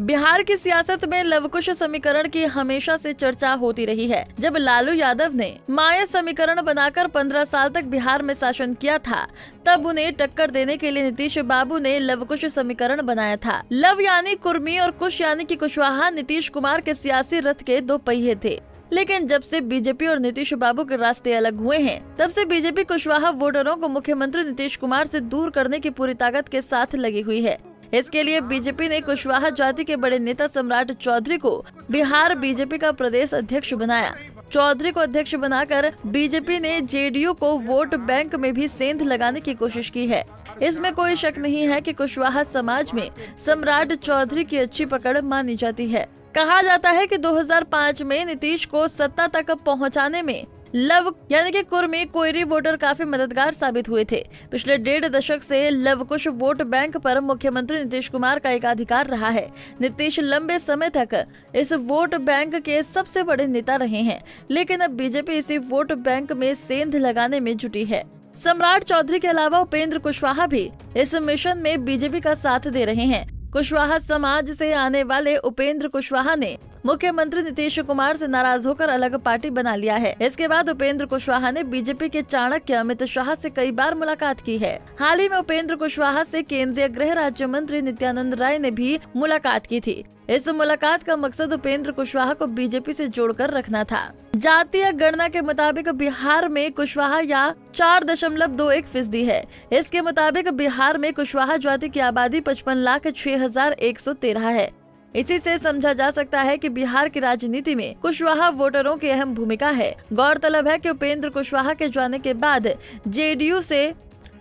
बिहार की सियासत में लवकुश समीकरण की हमेशा से चर्चा होती रही है जब लालू यादव ने माया समीकरण बनाकर 15 साल तक बिहार में शासन किया था तब उन्हें टक्कर देने के लिए नीतीश बाबू ने लवकुश समीकरण बनाया था लव यानी कुर्मी और कुश यानी की कुशवाहा नीतीश कुमार के सियासी रथ के दो पहिए थे लेकिन जब से बीजेपी और नीतीश बाबू के रास्ते अलग हुए हैं तब से बीजेपी कुशवाहा वोटरों को मुख्यमंत्री नीतीश कुमार से दूर करने की पूरी ताकत के साथ लगी हुई है इसके लिए बीजेपी ने कुशवाहा जाति के बड़े नेता सम्राट चौधरी को बिहार बीजेपी का प्रदेश अध्यक्ष बनाया चौधरी को अध्यक्ष बनाकर बीजेपी ने जेडीयू को वोट बैंक में भी सेंध लगाने की कोशिश की है इसमें कोई शक नहीं है कि कुशवाहा समाज में सम्राट चौधरी की अच्छी पकड़ मानी जाती है कहा जाता है कि 2005 में नीतीश को सत्ता तक पहुंचाने में लव यानी कि में कोयरी वोटर काफी मददगार साबित हुए थे पिछले डेढ़ दशक से लव कुश वोट बैंक पर मुख्यमंत्री नीतीश कुमार का एक अधिकार रहा है नीतीश लंबे समय तक इस वोट बैंक के सबसे बड़े नेता रहे हैं लेकिन अब बीजेपी इसी वोट बैंक में सेंध लगाने में जुटी है सम्राट चौधरी के अलावा उपेंद्र कुशवाहा भी इस मिशन में बीजेपी का साथ दे रहे हैं कुशवाहा समाज से आने वाले उपेंद्र कुशवाहा ने मुख्यमंत्री नीतीश कुमार से नाराज होकर अलग पार्टी बना लिया है इसके बाद उपेंद्र कुशवाहा ने बीजेपी के चाणक्य अमित शाह से कई बार मुलाकात की है हाल ही में उपेंद्र कुशवाहा से केंद्रीय गृह राज्य मंत्री नित्यानंद राय ने भी मुलाकात की थी इस मुलाकात का मकसद उपेंद्र कुशवाहा को बीजेपी से जोड़कर रखना था जातीय गणना के मुताबिक बिहार में कुशवाहा या चार दशमलव दो एक फीसदी है इसके मुताबिक बिहार में कुशवाहा जाति की आबादी पचपन लाख छह हजार एक सौ तेरह है इसी से समझा जा सकता है कि बिहार की राजनीति में कुशवाहा वोटरों की अहम भूमिका है गौरतलब है कि उपेंद्र कुशवाहा के जाने के बाद जेडीयू से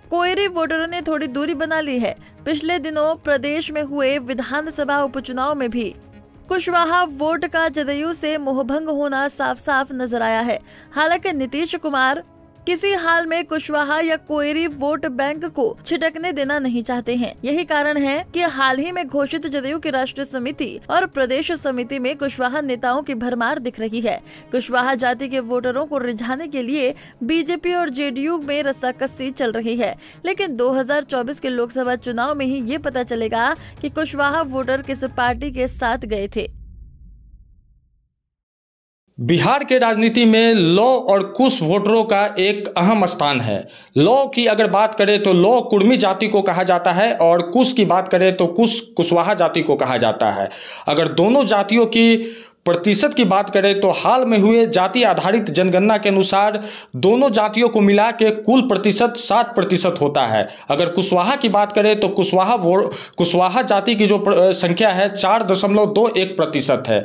कोयरी वोटरों ने थोड़ी दूरी बना ली है पिछले दिनों प्रदेश में हुए विधानसभा उपचुनाव में भी कुशवाहा वोट का जदयू से मोहभंग होना साफ साफ नजर आया है हालांकि नीतीश कुमार किसी हाल में कुशवाहा या कोयरी वोट बैंक को छिटकने देना नहीं चाहते हैं यही कारण है कि हाल ही में घोषित जदयू की राष्ट्रीय समिति और प्रदेश समिति में कुशवाहा नेताओं की भरमार दिख रही है कुशवाहा जाति के वोटरों को रिझाने के लिए बीजेपी और जेडीयू में रस्साकस्सी चल रही है लेकिन 2024 के लोकसभा चुनाव में ही ये पता चलेगा की कुशवाहा वोटर किस पार्टी के साथ गए थे बिहार के राजनीति में लॉ और कुश वोटरों का एक अहम स्थान है लॉ की अगर बात करें तो लॉ कुर्मी जाति को कहा जाता है और कुश की बात करें तो कुश कुशवाहा जाति को कहा जाता है अगर दोनों जातियों की प्रतिशत की बात करें तो हाल में हुए जाति आधारित जनगणना के अनुसार दोनों जातियों को मिला के कुल प्रतिशत सात प्रतिशत होता है अगर कुशवाहा की बात करें तो कुशवाहा वो कुशवाहा जाति की जो संख्या है चार दशमलव दो एक प्रतिशत है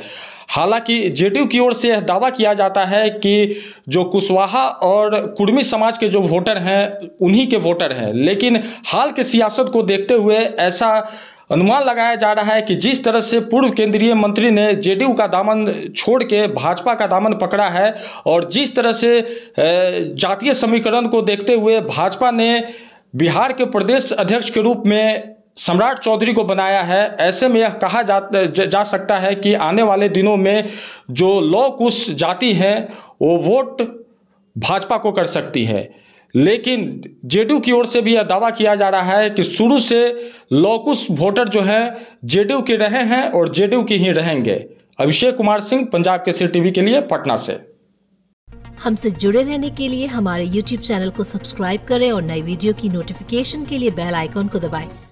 हालांकि जे की ओर से यह दावा किया जाता है कि जो कुशवाहा और कुर्मी समाज के जो वोटर हैं उन्हीं के वोटर हैं लेकिन हाल के सियासत को देखते हुए ऐसा अनुमान लगाया जा रहा है कि जिस तरह से पूर्व केंद्रीय मंत्री ने जेडीयू का दामन छोड़ के भाजपा का दामन पकड़ा है और जिस तरह से जातीय समीकरण को देखते हुए भाजपा ने बिहार के प्रदेश अध्यक्ष के रूप में सम्राट चौधरी को बनाया है ऐसे में यह कहा जा, जा सकता है कि आने वाले दिनों में जो लौ उस जाति हैं वो वोट भाजपा को कर सकती है लेकिन जेडीयू की ओर से भी यह दावा किया जा रहा है कि शुरू से लौकुश वोटर जो हैं जेडीयू के रहे हैं और जेडीयू के ही रहेंगे अभिषेक कुमार सिंह पंजाब के सी टीवी के लिए पटना से हमसे जुड़े रहने के लिए हमारे YouTube चैनल को सब्सक्राइब करें और नई वीडियो की नोटिफिकेशन के लिए बेल आइकॉन को दबाएं।